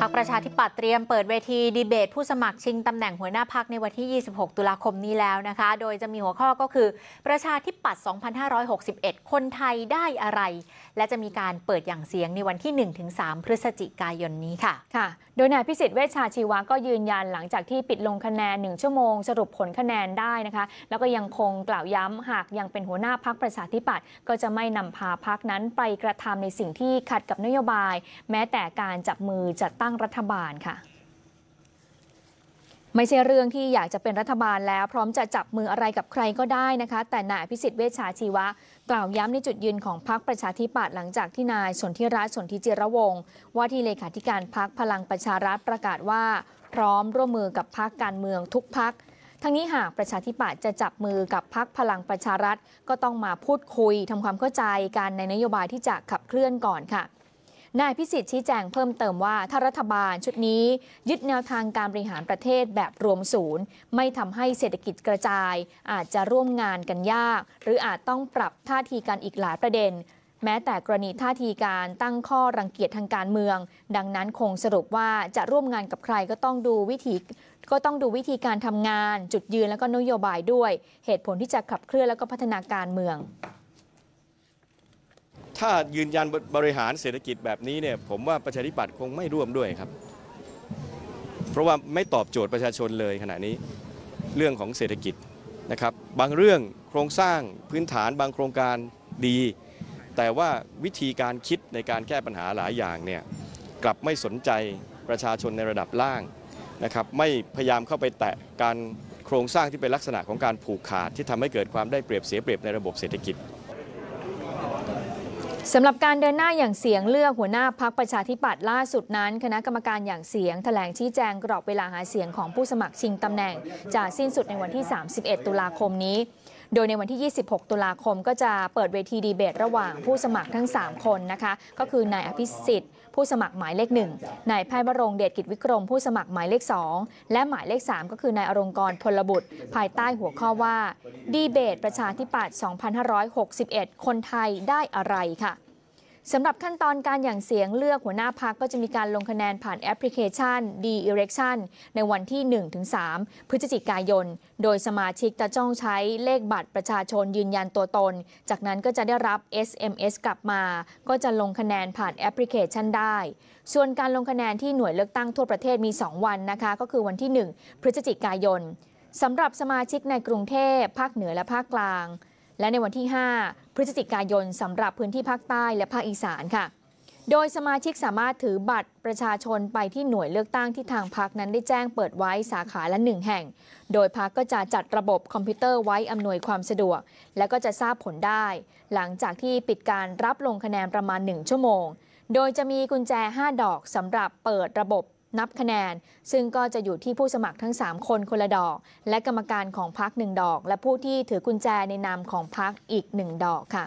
พักประชาธิปัตย์เตรียมเปิดเวทีดีเบต ผู้สมัครชิงตำแหน่งหัวหน้าพักในวันที่ 26 ตุลาคมนี้แล้วนะคะ โดยจะมีหัวข้อก็คือประชาธิปัตย์ 2561 คนไทยได้อะไร และจะมีการเปิดอย่างเสียงในวันที่ 1-3 พฤศจิกายนนี้ค่ะ ค่ะ โดยนายพิสิทธิ์เวชชาชีวะก็ยืนยันหลังจากที่ปิดลงคะแนน1ชั่วโมงสรุปผลคะแนนได้นะคะ แล้วก็ยังคงกล่าวย้ำหากยังเป็นหัวหน้าพักประชาธิปัตย์ก็จะไม่นำพาพักนั้นไปกระทำในสิ่งที่ขัดกับนโยบาย แม้แต่การจับมือจัดตั้ง้งรัฐบาลค่ะ ไม่ใช่เรื่องที่อยากจะเป็นรัฐบาลแล้วพร้อมจะจับมืออะไรกับใครก็ได้นะคะ แต่นายพิสิทธิ์เวชชาชีวะกล่าวย้ำในจุดยืนของพรรคประชาธิปัตย์หลังจากที่นายสนธิรัตน์สนธิจิรวงศ์ว่าที่เลขาธิการพรรคพลังประชารัฐประกาศว่าพร้อมร่วมมือกับพรรคการเมืองทุกพรรคทั้งนี้หากประชาธิปัตย์จะจับมือกับพักพลังประชารัฐ ก็ต้องมาพูดคุยทำความเข้าใจกันในนโยบายที่จะขับเคลื่อนก่อนค่ะนายพิสิทธิ์ชี้แจงเพิ่มเติมว่า ถ้ารัฐบาลชุดนี้ ยึดแนวทางการบริหารประเทศแบบรวมศูนย์ ไม่ทำให้เศรษฐกิจกระจาย อาจจะร่วมงานกันยาก หรืออาจต้องปรับท่าทีกันอีกหลายประเด็น แม้แต่กรณีท่าทีการตั้งข้อรังเกียจทางการเมือง ดังนั้นคงสรุปว่าจะร่วมงานกับใครก็ต้องดูวิธีก็ต้องดูวิธีการทำงานจุดยืนและก็นโยบายด้วยเหตุผลที่จะขับเคลื่อนและก็พัฒนาการเมืองถ้ายืนยันบริหารเศรษฐกิจแบบนี้เนี่ยผมว่าประชาธิปัตย์คงไม่ร่วมด้วยครับ เพราะว่าไม่ตอบโจทย์ประชาชนเลยขณะนี้เรื่องของเศรษฐกิจนะครับบางเรื่องโครงสร้างพื้นฐานบางโครงการดี แต่ว่าวิธีการคิดในการแก้ปัญหาหลายอย่างเนี่ยกลับไม่สนใจประชาชนในระดับล่างนะครับไม่พยายามเข้าไปแตะการโครงสร้างที่เป็นลักษณะของการผูกขาด ที่ทำให้เกิดความได้เปรียบเสียเปรียบในระบบเศรษฐกิจสำหรับการเดินหน้าอย่างเสียงเลือกหัวหน้าพักประชาธิปัตย์ล่าสุดนั้นคณะกรรมการอย่างเสียงถแถลงชี้แจงกรอบเวลาหาเสียงของผู้สมัครชิงตำแหน่งจะสิ้นสุดในวันที่ 31 ตุลาคมนี้โดยในวันที่ 26 ตุลาคมก็จะเปิดเวทีดีเบตระหว่างผู้สมัครทั้ง 3 คนนะคะ ก็คือ นายอภิสิทธิ์ ผู้สมัครหมายเลขหนึ่งนายแพทย์บรงเดชกิจวิกรมผู้สมัครหมายเลข 2 และหมายเลข 3 ก็คือ นายอรงกรพลบุตร ภายใต้หัวข้อว่าดีเบตประชาธิปัตย์2561 คนไทยได้อะไรค่ะสำหรับขั้นตอนการหยั่งเสียงเลือกหัวหน้าพักก็จะมีการลงคะแนนผ่านแอปพลิเคชัน d e r e c t i o n ในวันที่ 1-3 พฤศจิกายน โดยสมาชิกจะจ้องใช้เลขบัตรประชาชนยืนยันตัวตน จากนั้นก็จะได้รับ SMS กลับมา ก็จะลงคะแนนผ่านแอปพลิเคชันได้ ส่วนการลงคะแนนที่หน่วยเลือกตั้งทั่วประเทศมี 2 วันนะคะ ก็คือวันที่ 1 พฤศจิกายน สำหรับสมาชิกในกรุงเทพภาคเหนือและภาคกลางและในวันที่ 5 พฤศจิกายนสำหรับพื้นที่ภาคใต้และภาคอีสานค่ะ โดยสมาชิกสามารถถือบัตรประชาชนไปที่หน่วยเลือกตั้งที่ทางพักนั้นได้แจ้งเปิดไว้สาขาละหนึ่งแห่ง โดยพักก็จะจัดระบบคอมพิวเตอร์ไว้อำนวยความสะดวก และก็จะทราบผลได้ หลังจากที่ปิดการรับลงคะแนนประมาณ 1 ชั่วโมง โดยจะมีกุญแจ 5 ดอกสำหรับเปิดระบบนับคะแนนซึ่งก็จะอยู่ที่ผู้สมัครทั้ง 3 คนคนละดอก และกรรมการของพรรคหนึ่งดอก และผู้ที่ถือกุญแจในนามของพรรคอีกหนึ่งดอกค่ะ